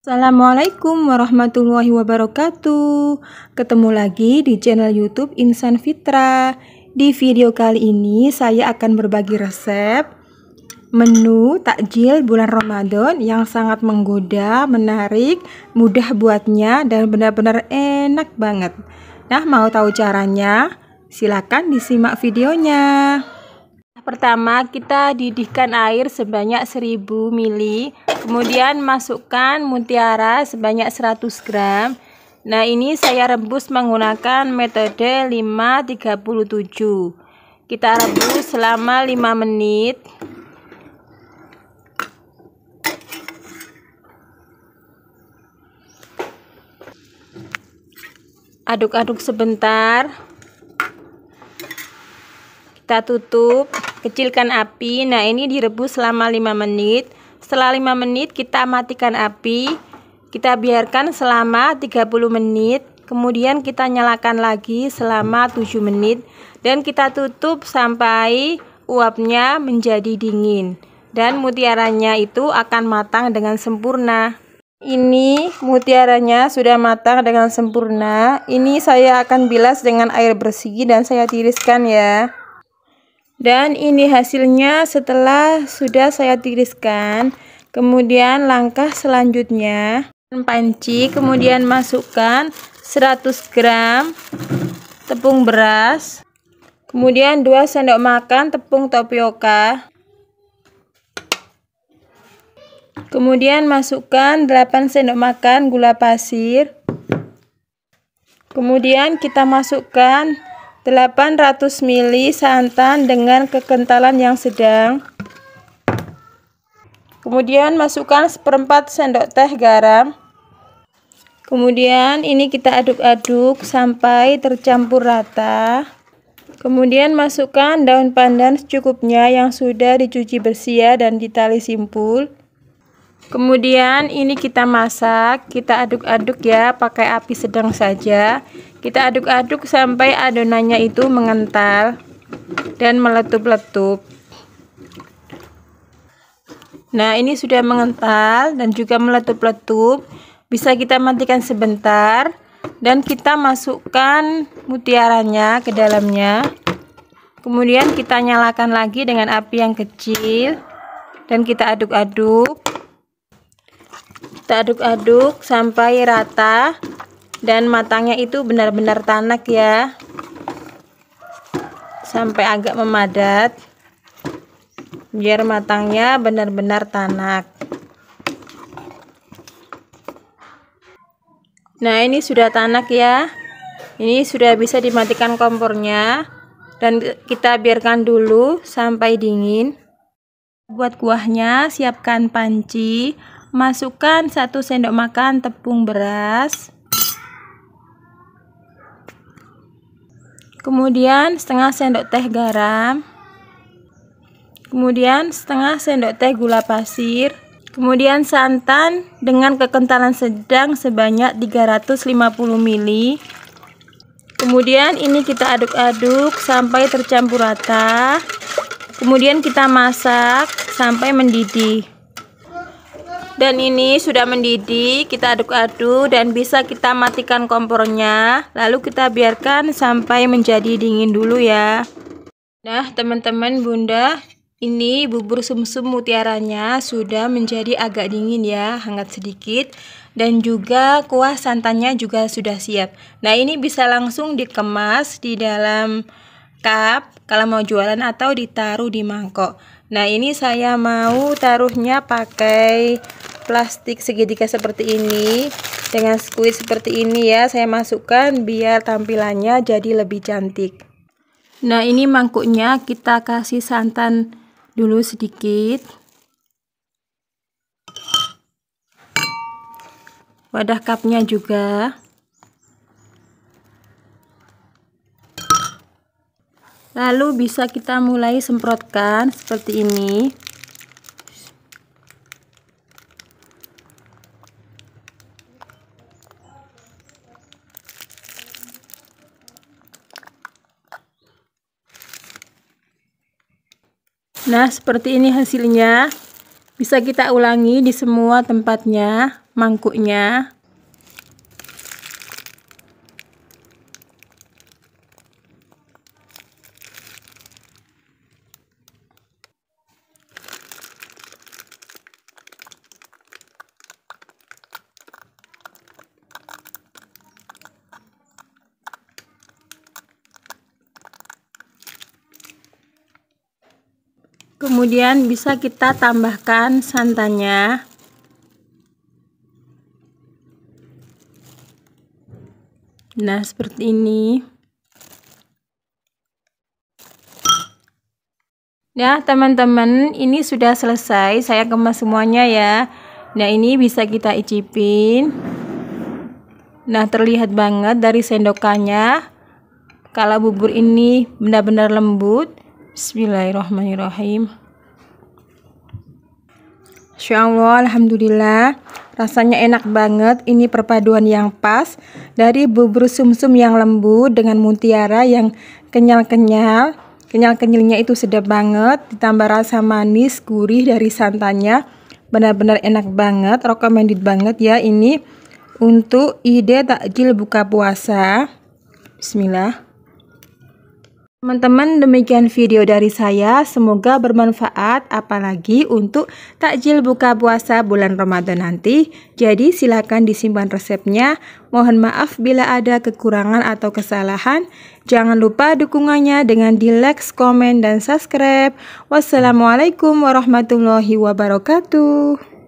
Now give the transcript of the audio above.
Assalamualaikum warahmatullahi wabarakatuh. Ketemu lagi di channel YouTube Insan Fitra. Di video kali ini saya akan berbagi resep menu takjil bulan Ramadan yang sangat menggoda, menarik, mudah buatnya dan benar-benar enak banget. Nah, mau tahu caranya? Silahkan disimak videonya. Pertama, kita didihkan air sebanyak 1000 ml. Kemudian masukkan mutiara sebanyak 100 gram. Nah, ini saya rebus menggunakan metode 537. Kita rebus selama 5 menit. Aduk-aduk sebentar. Kita tutup. Kecilkan api. Nah, ini direbus selama 5 menit. Setelah 5 menit kita matikan api. Kita biarkan selama 30 menit. Kemudian kita nyalakan lagi selama 7 menit dan kita tutup sampai uapnya menjadi dingin dan mutiaranya itu akan matang dengan sempurna. Ini mutiaranya sudah matang dengan sempurna. Ini saya akan bilas dengan air bersih dan saya tiriskan ya dan ini hasilnya setelah sudah saya tiriskan kemudian langkah selanjutnya panci kemudian masukkan 100 gram tepung beras kemudian 2 sendok makan tepung tapioka kemudian masukkan 8 sendok makan gula pasir kemudian kita masukkan 800 ml santan dengan kekentalan yang sedang kemudian masukkan seperempat sendok teh garam kemudian ini kita aduk-aduk sampai tercampur rata kemudian masukkan daun pandan secukupnya yang sudah dicuci bersih ya dan ditali simpul kemudian ini kita masak kita aduk-aduk ya pakai api sedang saja kita aduk-aduk sampai adonannya itu mengental dan meletup-letup nah ini sudah mengental dan juga meletup-letup bisa kita matikan sebentar dan kita masukkan mutiaranya ke dalamnya kemudian kita nyalakan lagi dengan api yang kecil dan kita aduk-aduk kita aduk-aduk sampai rata dan matangnya itu benar-benar tanak ya sampai agak memadat biar matangnya benar-benar tanak nah ini sudah tanak ya ini sudah bisa dimatikan kompornya dan kita biarkan dulu sampai dingin buat kuahnya siapkan panci masukkan 1 sendok makan tepung beras kemudian setengah sendok teh garam kemudian setengah sendok teh gula pasir kemudian santan dengan kekentalan sedang sebanyak 350 ml kemudian ini kita aduk-aduk sampai tercampur rata kemudian kita masak sampai mendidih dan ini sudah mendidih kita aduk-aduk dan bisa kita matikan kompornya lalu kita biarkan sampai menjadi dingin dulu ya nah teman-teman bunda ini bubur sumsum mutiaranya sudah menjadi agak dingin ya hangat sedikit dan juga kuah santannya juga sudah siap nah ini bisa langsung dikemas di dalam cup kalau mau jualan atau ditaruh di mangkok nah ini saya mau taruhnya pakai plastik segitiga seperti ini dengan squid seperti ini ya saya masukkan biar tampilannya jadi lebih cantik nah ini mangkuknya kita kasih santan dulu sedikit wadah cupnya juga lalu bisa kita mulai semprotkan seperti ini Nah, seperti ini hasilnya. Bisa kita ulangi di semua tempatnya, mangkuknya. kemudian bisa kita tambahkan santannya nah seperti ini Nah teman-teman ini sudah selesai saya kemas semuanya ya Nah ini bisa kita icipin Nah terlihat banget dari sendokannya Kalau bubur ini benar-benar lembut Bismillahirrahmanirrahim. Insya Allah, Alhamdulillah. Rasanya enak banget. Ini perpaduan yang pas dari bubur sumsum -sum yang lembut dengan mutiara yang kenyal-kenyal. Kenyal-kenyalnya itu sedap banget. Ditambah rasa manis, gurih dari santannya. Benar-benar enak banget. Recommended banget ya ini untuk ide takjil buka puasa. Bismillah. Teman-teman demikian video dari saya semoga bermanfaat apalagi untuk takjil buka puasa bulan Ramadan nanti jadi silakan disimpan resepnya mohon maaf bila ada kekurangan atau kesalahan jangan lupa dukungannya dengan di like, komen, dan subscribe wassalamualaikum warahmatullahi wabarakatuh